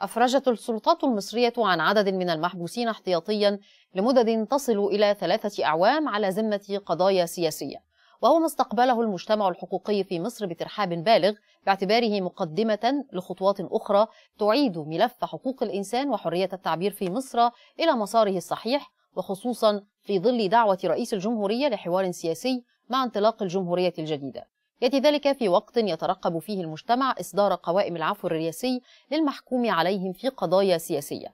أفرجت السلطات المصرية عن عدد من المحبوسين احتياطيا لمدد تصل إلى ثلاثة أعوام على ذمة قضايا سياسية وهو ما استقبله المجتمع الحقوقي في مصر بترحاب بالغ باعتباره مقدمة لخطوات أخرى تعيد ملف حقوق الإنسان وحرية التعبير في مصر إلى مساره الصحيح وخصوصا في ظل دعوة رئيس الجمهورية لحوار سياسي مع انطلاق الجمهورية الجديدة يأتي ذلك في وقت يترقب فيه المجتمع إصدار قوائم العفو الرئاسي للمحكوم عليهم في قضايا سياسية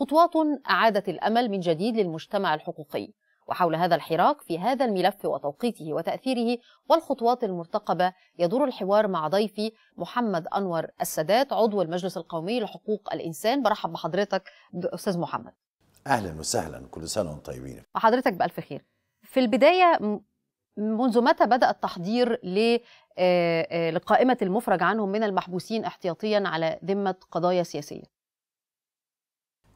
خطوات أعادت الأمل من جديد للمجتمع الحقوقي وحول هذا الحراك في هذا الملف وتوقيته وتأثيره والخطوات المرتقبة يدور الحوار مع ضيفي محمد أنور السادات عضو المجلس القومي لحقوق الإنسان برحب بحضرتك أستاذ محمد أهلا وسهلا كل سنة وانتم طيبين وحضرتك بألف خير في البداية منذ متى بدأ التحضير آه، آه، لقائمة المفرج عنهم من المحبوسين احتياطيا على ذمة قضايا سياسية؟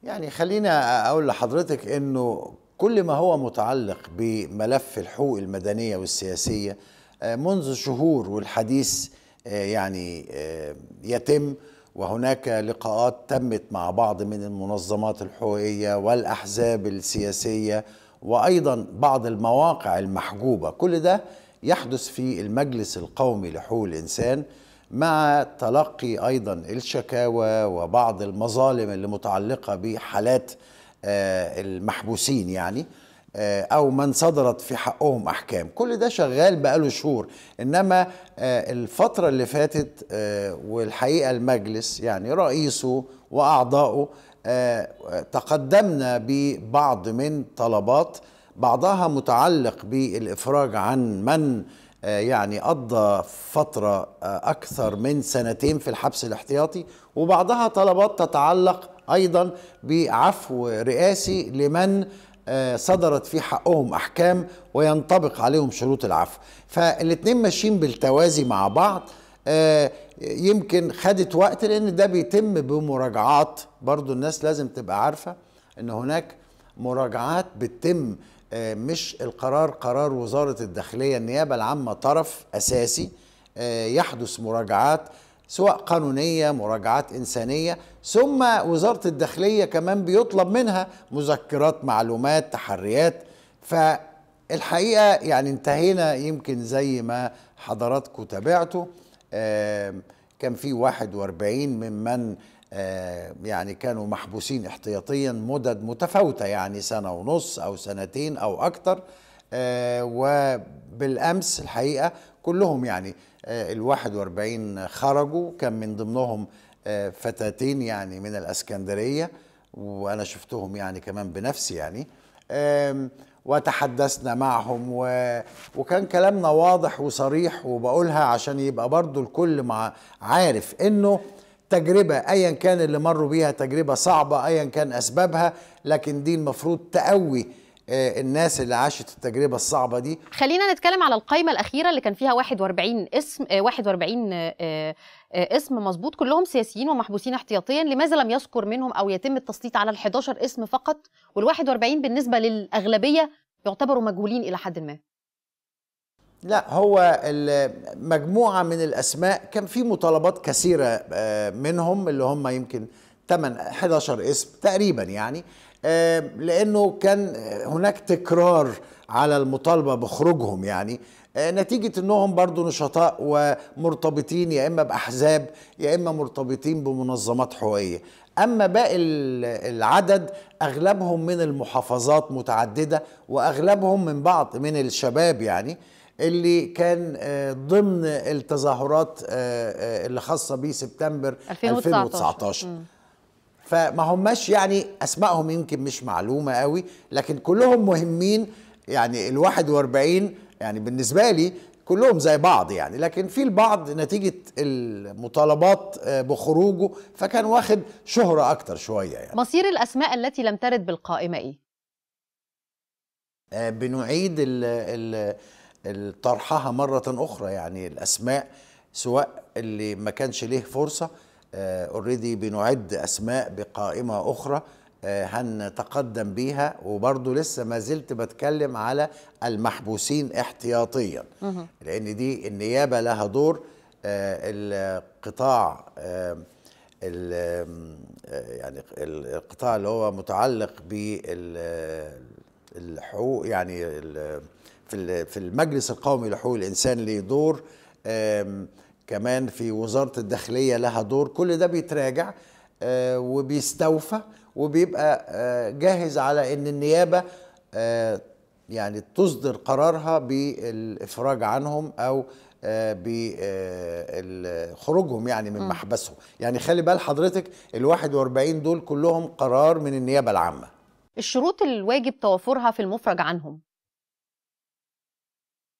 يعني خلينا أقول لحضرتك أنه كل ما هو متعلق بملف الحقوق المدنية والسياسية آه، منذ شهور والحديث يعني يتم وهناك لقاءات تمت مع بعض من المنظمات الحقوقية والأحزاب السياسية وايضا بعض المواقع المحجوبه كل ده يحدث في المجلس القومي لحقوق الانسان مع تلقي ايضا الشكاوى وبعض المظالم اللي متعلقه بحالات آه، المحبوسين يعني آه، او من صدرت في حقهم احكام كل ده شغال بقاله شهور انما آه، الفتره اللي فاتت والحقيقه المجلس يعني رئيسه واعضائه آه، تقدمنا ببعض من طلبات بعضها متعلق بالإفراج عن من آه، يعني قضى فترة آه، أكثر من سنتين في الحبس الاحتياطي وبعضها طلبات تتعلق أيضا بعفو رئاسي لمن صدرت في حقهم أحكام وينطبق عليهم شروط العفو فالاثنين ماشيين بالتوازي مع بعض آه، يمكن خدت وقت لان ده بيتم بمراجعات برضو الناس لازم تبقى عارفه ان هناك مراجعات بتتم آه، مش القرار قرار وزاره الداخليه النيابه العامه طرف اساسي آه، يحدث مراجعات سواء قانونيه مراجعات انسانيه ثم وزاره الداخليه كمان بيطلب منها مذكرات معلومات تحريات فالحقيقه يعني انتهينا يمكن زي ما حضراتكم تابعتوا كان في 41 ممن يعني كانوا محبوسين احتياطيا مدد متفاوتة يعني سنة ونص أو سنتين أو أكتر آه، وبالأمس الحقيقة كلهم يعني آه، ال 41 خرجوا كان من ضمنهم آه، فتاتين يعني من الاسكندريه وانا شفتهم يعني كمان بنفسي يعني وتحدثنا معهم و... وكان كلامنا واضح وصريح وبقولها عشان يبقى برضو الكل مع عارف انه تجربة ايا كان اللي مروا بيها تجربة صعبة ايا كان اسبابها لكن دي المفروض تقوي آه، الناس اللي عاشت التجربه الصعبه دي خلينا نتكلم على القائمه الاخيره اللي كان فيها 41 اسم 41 آه، آه، اسم مظبوط كلهم سياسيين ومحبوسين احتياطيا لماذا لم يذكر منهم او يتم التسليط على ال11 اسم فقط وال41 بالنسبه للاغلبيه يعتبروا مجهولين الى حد ما لا هو مجموعه من الاسماء كان في مطالبات كثيره منهم اللي هم يمكن 8 11 اسم تقريبا يعني آه، لانه كان هناك تكرار على المطالبه بخروجهم يعني آه، نتيجة انهم برضو نشطاء ومرتبطين يا اما باحزاب يا اما مرتبطين بمنظمات حقوقية اما باقي العدد اغلبهم من المحافظات متعددة واغلبهم من بعض من الشباب يعني اللي كان آه، ضمن التظاهرات اللي خاصة بسبتمبر 2019, 2019. فما هماش يعني اسمائهم يمكن مش معلومه قوي لكن كلهم مهمين يعني ال 41 يعني بالنسبه لي كلهم زي بعض يعني لكن في البعض نتيجة المطالبات آه، بخروجه فكان واخد شهرة أكتر شوية يعني مصير الأسماء التي لم ترد بالقائمة إيه؟ آه، بنعيد طرحها مرة أخرى يعني الأسماء سواء اللي ما كانش ليه فرصة اوريدي آه، بنعد اسماء بقائمه اخرى آه، هنتقدم بيها وبرضه لسه ما زلت بتكلم على المحبوسين احتياطيا لان دي النيابه لها دور آه، القطاع يعني القطاع اللي هو متعلق بالحقوق يعني في المجلس القومي لحقوق الانسان ليه دور كمان في وزاره الداخليه لها دور كل ده بيتراجع آه، وبيستوفى وبيبقى آه، جاهز على ان النيابه آه، يعني تصدر قرارها بالافراج عنهم او بخروجهم يعني من محبسهم يعني خلي بال حضرتك ال41 دول كلهم قرار من النيابه العامه الشروط الواجب توافرها في المفرج عنهم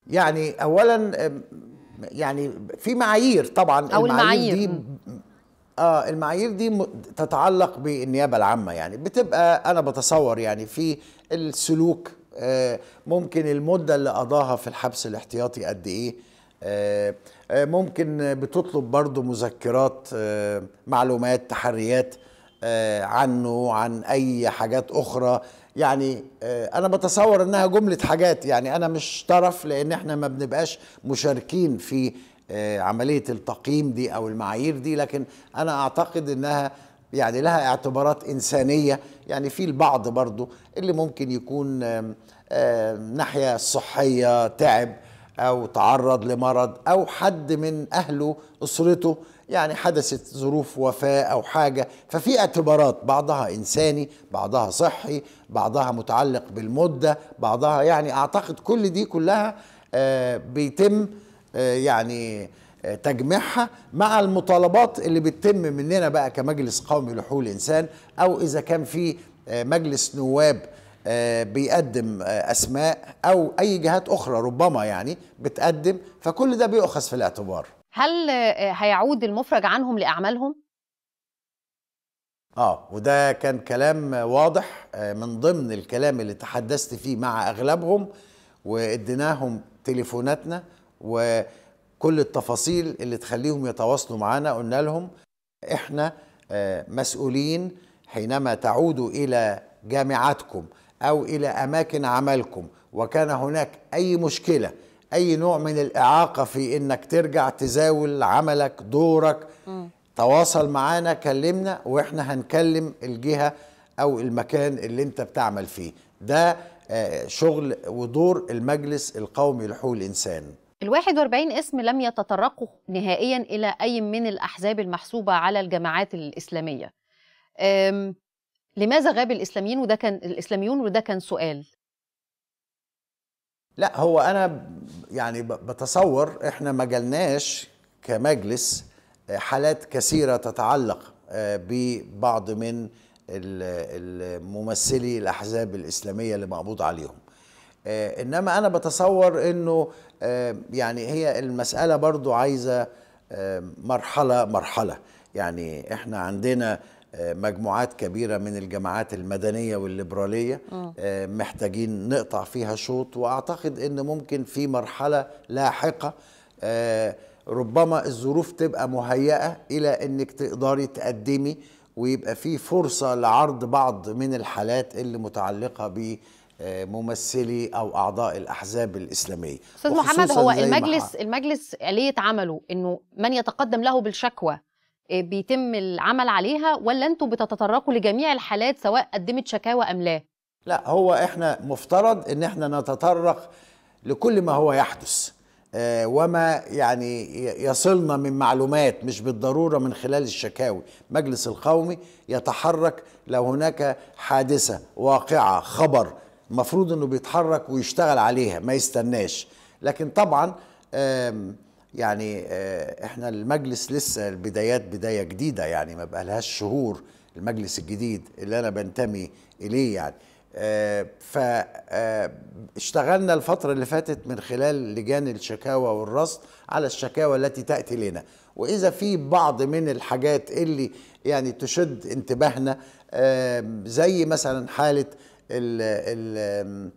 يعني اولا يعني في معايير طبعا أو المعايير, المعايير دي اه المعايير دي تتعلق بالنيابه العامه يعني بتبقى انا بتصور يعني في السلوك آه، ممكن المده اللي قضاها في الحبس الاحتياطي قد ايه آه، آه، ممكن بتطلب برضو مذكرات معلومات تحريات آه، عنه عن اي حاجات اخرى يعني آه، انا بتصور انها جمله حاجات يعني انا مش طرف لان احنا ما بنبقاش مشاركين في آه، عمليه التقييم دي او المعايير دي لكن انا اعتقد انها يعني لها اعتبارات انسانيه يعني في البعض برضو اللي ممكن يكون ناحيه صحيه تعب او تعرض لمرض او حد من اهله اسرته يعني حدثت ظروف وفاة أو حاجة ففي اعتبارات بعضها إنساني بعضها صحي بعضها متعلق بالمدة بعضها يعني أعتقد كل دي كلها آه، بيتم آه، يعني آه، تجميعها مع المطالبات اللي بتتم مننا بقى كمجلس قومي لحقوق الإنسان أو إذا كان في مجلس نواب بيقدم أسماء أو أي جهات أخرى ربما يعني بتقدم فكل ده بيؤخذ في الاعتبار هل آه، هيعود المفرج عنهم لاعمالهم اه وده كان كلام واضح آه، من ضمن الكلام اللي تحدثت فيه مع اغلبهم واديناهم تليفوناتنا وكل التفاصيل اللي تخليهم يتواصلوا معانا قلنا لهم احنا آه، مسؤولين حينما تعودوا الى جامعاتكم او الى اماكن عملكم وكان هناك اي مشكله اي نوع من الاعاقه في انك ترجع تزاول عملك دورك م. تواصل معانا كلمنا واحنا هنكلم الجهه او المكان اللي انت بتعمل فيه ده آه، شغل ودور المجلس القومي لحقوق الانسان ال 41 اسم لم يتطرقوا نهائيا الى اي من الاحزاب المحسوبه على الجماعات الاسلاميه لماذا غاب الاسلاميين وده كان الاسلاميون وده كان سؤال لا هو انا يعني بتصور احنا ما جالناش كمجلس آه، حالات كثيره تتعلق آه، ببعض من الممثلي الاحزاب الاسلاميه اللي مقبوض عليهم آه، انما انا بتصور انه يعني هي المساله برضو عايزه مرحله مرحله يعني احنا عندنا مجموعات كبيرة من الجماعات المدنية والليبرالية آه. آه، محتاجين نقطع فيها شوط وأعتقد أن ممكن في مرحلة لاحقة آه، ربما الظروف تبقى مهيئة إلى أنك تقدري تقدمي ويبقى في فرصة لعرض بعض من الحالات اللي متعلقة ب ممثلي او اعضاء الاحزاب الاسلاميه استاذ محمد هو المجلس المجلس آلية عمله انه من يتقدم له بالشكوى آه، بيتم العمل عليها ولا انتم بتتطرقوا لجميع الحالات سواء قدمت شكاوى ام لا لا هو احنا مفترض ان احنا نتطرق لكل ما هو يحدث آه، وما يعني يصلنا من معلومات مش بالضروره من خلال الشكاوي مجلس القومي يتحرك لو هناك حادثه واقعه خبر مفروض انه بيتحرك ويشتغل عليها ما يستناش لكن طبعا آه يعني آه، احنا المجلس لسه البدايات بدايه جديده يعني ما بقالهاش شهور المجلس الجديد اللي انا بنتمي اليه يعني آه، فاشتغلنا آه، الفترة اللي فاتت من خلال لجان الشكاوى والرصد على الشكاوى التي تأتي لنا وإذا في بعض من الحاجات اللي يعني تشد انتباهنا زي مثلا حالة ال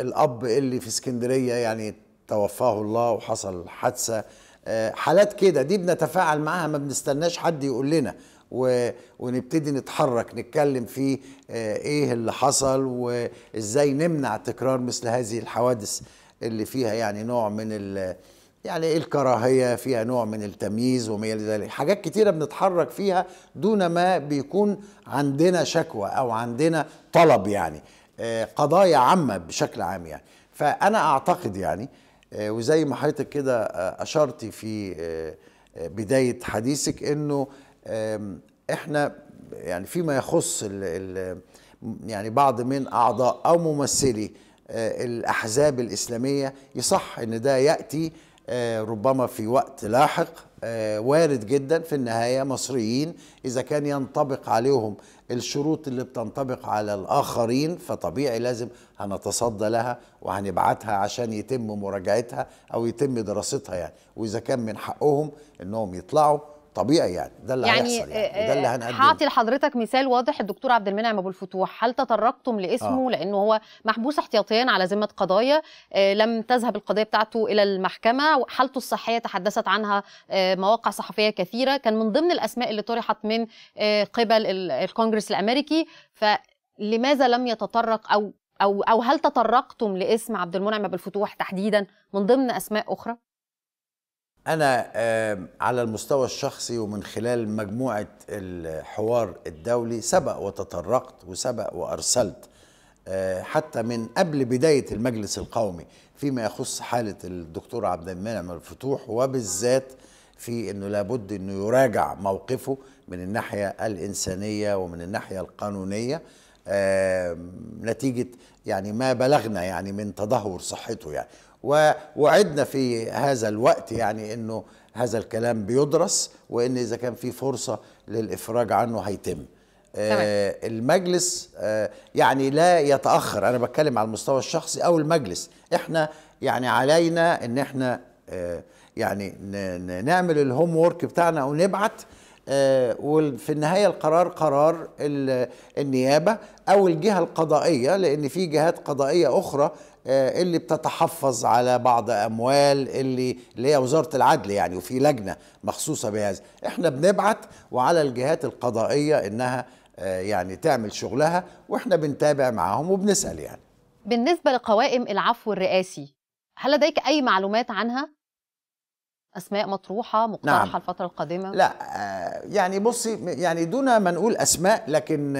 الأب اللي في اسكندرية يعني توفاه الله وحصل حادثه آه، حالات كده دي بنتفاعل معاها ما بنستناش حد يقول لنا و... ونبتدي نتحرك نتكلم في آه، ايه اللي حصل وازاي نمنع تكرار مثل هذه الحوادث اللي فيها يعني نوع من ال... يعني الكراهيه فيها نوع من التمييز وما الى ذلك حاجات كتيره بنتحرك فيها دون ما بيكون عندنا شكوى او عندنا طلب يعني آه، قضايا عامه بشكل عام يعني فانا اعتقد يعني آه، وزي ما حضرتك كده آه، اشرتي في آه، بدايه حديثك انه احنا يعني فيما يخص الـ الـ يعني بعض من اعضاء او ممثلي الاحزاب الاسلاميه يصح ان ده ياتي ربما في وقت لاحق وارد جدا في النهايه مصريين اذا كان ينطبق عليهم الشروط اللي بتنطبق على الآخرين فطبيعي لازم هنتصدى لها وهنبعتها عشان يتم مراجعتها أو يتم دراستها يعني وإذا كان من حقهم أنهم يطلعوا طبيعي يعني ده اللي يعني هيحصل يعني آه، ده اللي هعطي آه، لحضرتك مثال واضح الدكتور عبد المنعم ابو الفتوح هل تطرقتم لاسمه آه. لانه هو محبوس احتياطيا على ذمه قضايا آه، لم تذهب القضيه بتاعته الى المحكمه حالته الصحيه تحدثت عنها مواقع صحفيه كثيره كان من ضمن الاسماء اللي طرحت من قبل الكونجرس الامريكي فلماذا لم يتطرق او او او هل تطرقتم لاسم عبد المنعم ابو الفتوح تحديدا من ضمن اسماء اخرى أنا على المستوى الشخصي ومن خلال مجموعة الحوار الدولي سبق وتطرقت وسبق وأرسلت آه، حتى من قبل بداية المجلس القومي فيما يخص حالة الدكتور عبد المنعم الفتوح وبالذات في أنه لابد أنه يراجع موقفه من الناحية الإنسانية ومن الناحية القانونية نتيجة يعني ما بلغنا يعني من تدهور صحته يعني ووعدنا في هذا الوقت يعني انه هذا الكلام بيدرس وان اذا كان في فرصه للافراج عنه هيتم آه المجلس آه يعني لا يتاخر انا بتكلم على المستوى الشخصي او المجلس احنا يعني علينا ان احنا آه يعني نعمل الهوم وورك بتاعنا ونبعت آه، وفي النهايه القرار قرار النيابه او الجهه القضائيه لان في جهات قضائيه اخرى آه، اللي بتتحفظ على بعض اموال اللي اللي هي وزاره العدل يعني وفي لجنه مخصوصه بهذا احنا بنبعت وعلى الجهات القضائيه انها آه، يعني تعمل شغلها واحنا بنتابع معاهم وبنسال يعني بالنسبه لقوائم العفو الرئاسي هل لديك اي معلومات عنها اسماء مطروحه مقترحه نعم. الفتره القادمه لا آه، يعني بصي يعني دون ما نقول اسماء لكن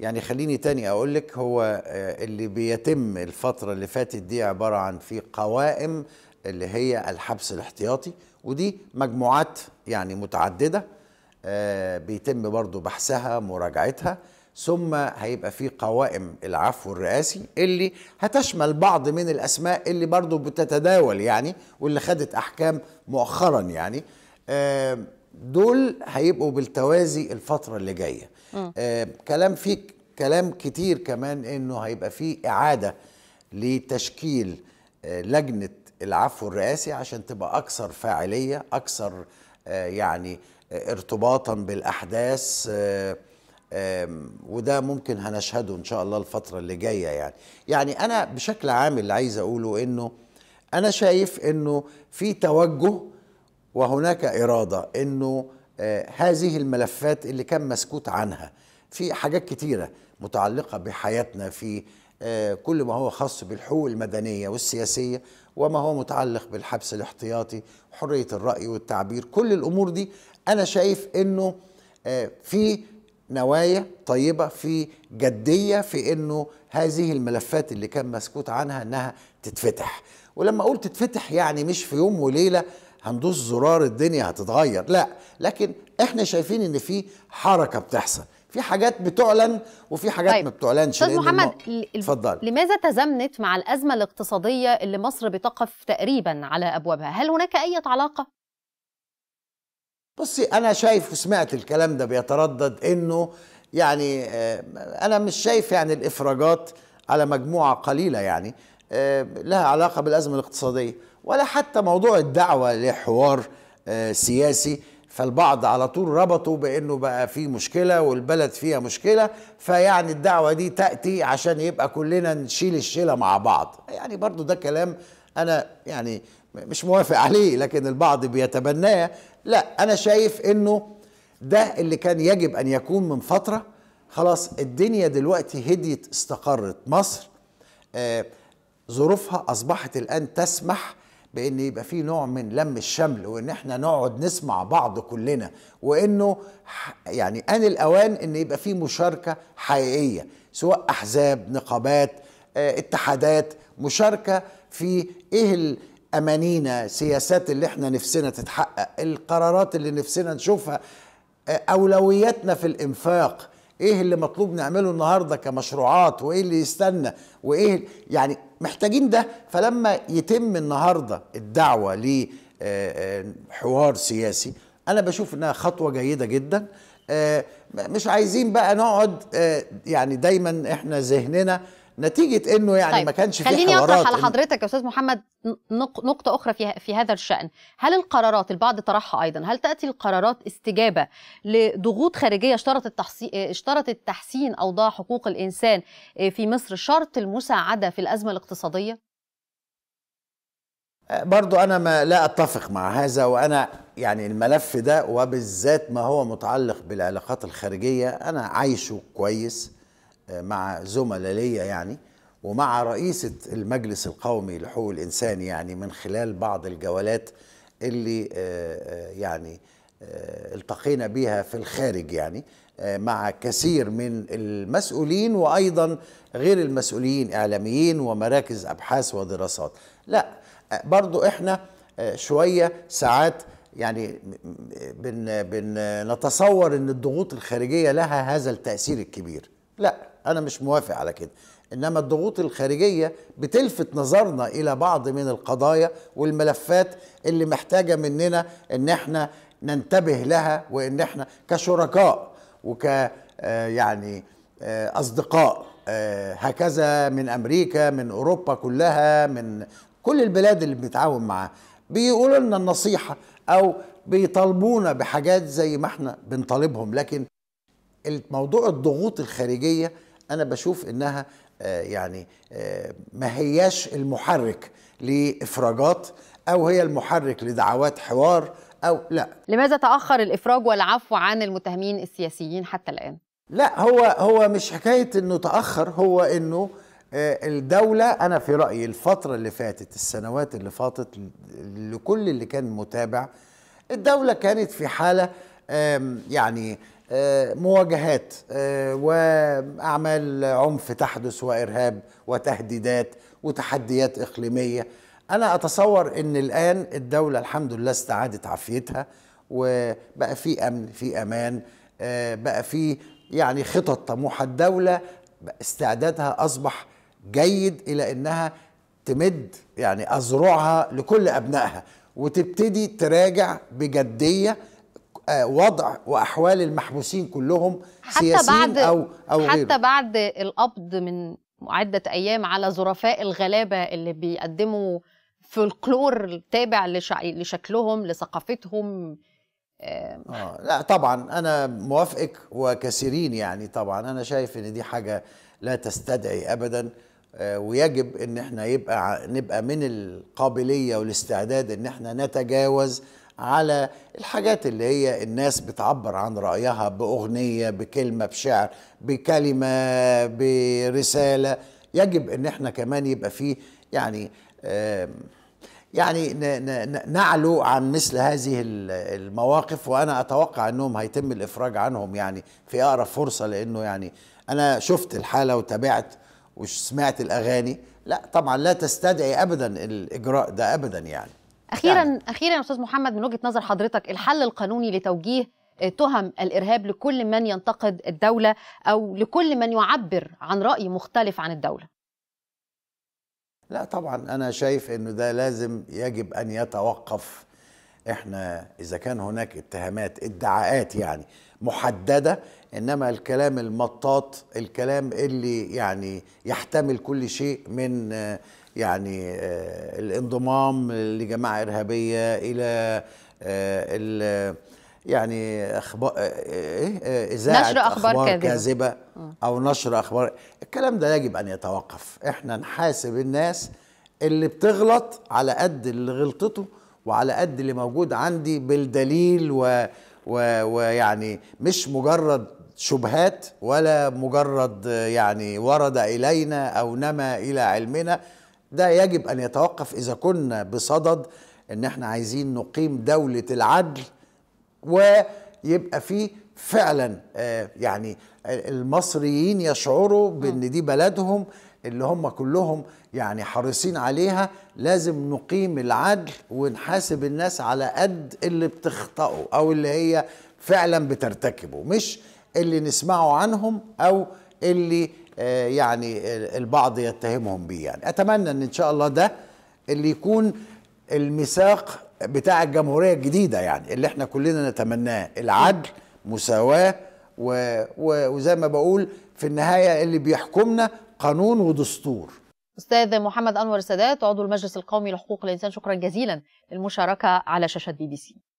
يعني خليني تاني أقول لك هو آه، اللي بيتم الفترة اللي فاتت دي عبارة عن في قوائم اللي هي الحبس الاحتياطي ودي مجموعات يعني متعددة آه، بيتم برضو بحثها مراجعتها ثم هيبقى في قوائم العفو الرئاسي اللي هتشمل بعض من الأسماء اللي برضو بتتداول يعني واللي خدت أحكام مؤخرا يعني آه، دول هيبقوا بالتوازي الفترة اللي جاية آه، كلام في كلام كتير كمان انه هيبقى فيه اعادة لتشكيل آه، لجنة العفو الرئاسي عشان تبقى اكثر فاعلية اكثر يعني ارتباطا بالاحداث وده ممكن هنشهده ان شاء الله الفترة اللي جاية يعني يعني انا بشكل عام اللي عايز اقوله انه انا شايف انه في توجه وهناك إرادة أنه آه، هذه الملفات اللي كان مسكوت عنها في حاجات كتيرة متعلقة بحياتنا في آه، كل ما هو خاص بالحقوق المدنية والسياسية وما هو متعلق بالحبس الاحتياطي حرية الرأي والتعبير كل الأمور دي أنا شايف أنه آه، في نوايا طيبة في جدية في أنه هذه الملفات اللي كان مسكوت عنها أنها تتفتح ولما أقول تتفتح يعني مش في يوم وليلة هندوس زرار الدنيا هتتغير لا لكن احنا شايفين ان في حركه بتحصل في حاجات بتعلن وفي حاجات طيب. ما بتعلنش استاذ محمد اتفضل لماذا تزامنت مع الازمه الاقتصاديه اللي مصر بتقف تقريبا على ابوابها هل هناك اي علاقه بصي انا شايف وسمعت الكلام ده بيتردد انه يعني آه، انا مش شايف يعني الافراجات على مجموعه قليله يعني آه، لها علاقه بالازمه الاقتصاديه ولا حتى موضوع الدعوة لحوار آه، سياسي فالبعض على طول ربطوا بانه بقى في مشكله والبلد فيها مشكله فيعني الدعوه دي تاتي عشان يبقى كلنا نشيل الشيله مع بعض يعني برضو ده كلام انا يعني مش موافق عليه لكن البعض بيتبناه لا انا شايف انه ده اللي كان يجب ان يكون من فتره خلاص الدنيا دلوقتي هديت استقرت مصر آه ظروفها اصبحت الان تسمح بان يبقى في نوع من لم الشمل وان احنا نقعد نسمع بعض كلنا وانه يعني ان الاوان ان يبقى في مشاركه حقيقيه سواء احزاب نقابات آه، اتحادات مشاركه في ايه الامانينا سياسات اللي احنا نفسنا تتحقق القرارات اللي نفسنا نشوفها آه، اولوياتنا في الانفاق ايه اللي مطلوب نعمله النهارده كمشروعات وايه اللي يستنى وايه يعني محتاجين ده فلما يتم النهارده الدعوه لحوار آه، آه، سياسي انا بشوف انها خطوه جيده جدا آه، مش عايزين بقى نقعد يعني دايما احنا ذهننا نتيجه انه يعني طيب. ما كانش في خليني اطرح على حضرتك يا استاذ محمد نقطه اخرى في في هذا الشان هل القرارات البعض طرحها ايضا هل تاتي القرارات استجابه لضغوط خارجيه اشترطت اشترطت تحسين اوضاع حقوق الانسان في مصر شرط المساعده في الازمه الاقتصاديه أه، برضو أنا ما لا أتفق مع هذا وأنا يعني الملف ده وبالذات ما هو متعلق بالعلاقات الخارجية أنا عايشه كويس مع زملاء ليا يعني ومع رئيسة المجلس القومي لحقوق الإنسان يعني من خلال بعض الجولات اللي آه، آه، يعني آه، التقينا بها في الخارج يعني مع كثير من المسؤولين وأيضا غير المسؤولين إعلاميين ومراكز أبحاث ودراسات لا برضو إحنا شوية ساعات يعني بن نتصور أن الضغوط الخارجية لها هذا التأثير الكبير لا انا مش موافق على كده انما الضغوط الخارجيه بتلفت نظرنا الى بعض من القضايا والملفات اللي محتاجه مننا ان احنا ننتبه لها وان احنا كشركاء وك آه، يعني آه، اصدقاء آه، هكذا من امريكا من اوروبا كلها من كل البلاد اللي بنتعاون معاها بيقولوا لنا النصيحه او بيطالبونا بحاجات زي ما احنا بنطالبهم لكن موضوع الضغوط الخارجيه انا بشوف انها آه، يعني آه، ما هياش المحرك لافراجات او هي المحرك لدعوات حوار او لا لماذا تاخر الافراج والعفو عن المتهمين السياسيين حتى الان لا هو هو مش حكايه انه تاخر هو انه آه، الدولة أنا في رأيي الفترة اللي فاتت السنوات اللي فاتت لكل اللي كان متابع الدولة كانت في حالة يعني آه، مواجهات آه، واعمال عنف تحدث وارهاب وتهديدات وتحديات اقليميه انا اتصور ان الان الدوله الحمد لله استعادت عافيتها وبقى في امن في امان آه، بقى في يعني خطط طموحه الدوله استعدادها اصبح جيد الى انها تمد يعني اذرعها لكل ابنائها وتبتدي تراجع بجديه آه، وضع واحوال المحبوسين كلهم سياسيين او او حتى غيره. بعد القبض من عده ايام على ظرفاء الغلابه اللي بيقدموا فولكلور التابع لشكلهم لثقافتهم آه. لا طبعا انا موافقك وكثيرين يعني طبعا انا شايف ان دي حاجه لا تستدعي ابدا آه، ويجب ان احنا يبقى نبقى من القابليه والاستعداد ان احنا نتجاوز على الحاجات اللي هي الناس بتعبر عن رأيها بأغنية بكلمة بشعر بكلمة برسالة يجب ان احنا كمان يبقى فيه يعني يعني نعلو عن مثل هذه المواقف وانا اتوقع انهم هيتم الافراج عنهم يعني في اقرب فرصه لانه يعني انا شفت الحاله وتابعت وسمعت الاغاني لا طبعا لا تستدعي ابدا الاجراء ده ابدا يعني اخيرا يعني. اخيرا استاذ محمد من وجهه نظر حضرتك الحل القانوني لتوجيه آه، تهم الارهاب لكل من ينتقد الدوله او لكل من يعبر عن راي مختلف عن الدوله لا طبعا انا شايف انه ده لازم يجب ان يتوقف احنا اذا كان هناك اتهامات ادعاءات يعني محدده انما الكلام المطاط الكلام اللي يعني يحتمل كل شيء من آه، يعني آه، الانضمام لجماعه ارهابيه الى آه، ال يعني اخبار آه، ايه اذاعه نشر اخبار, أخبار كاذبة. كاذبه او نشر اخبار الكلام ده يجب ان يتوقف احنا نحاسب الناس اللي بتغلط على قد اللي غلطته وعلى قد اللي موجود عندي بالدليل و ويعني مش مجرد شبهات ولا مجرد يعني ورد الينا او نما الى علمنا ده يجب أن يتوقف إذا كنا بصدد أن احنا عايزين نقيم دولة العدل ويبقى فيه فعلا آه، يعني المصريين يشعروا بأن دي بلدهم اللي هم كلهم يعني حريصين عليها لازم نقيم العدل ونحاسب الناس على قد اللي بتخطئه او اللي هي فعلا بترتكبه مش اللي نسمعه عنهم او اللي آه، يعني البعض يتهمهم بيه يعني اتمنى ان ان شاء الله ده اللي يكون الميثاق بتاع الجمهوريه الجديده يعني اللي احنا كلنا نتمناه العدل مساواه و... و... وزي ما بقول في النهايه اللي بيحكمنا قانون ودستور استاذ محمد انور السادات عضو المجلس القومي لحقوق الانسان شكرا جزيلا للمشاركه على شاشه بي بي سي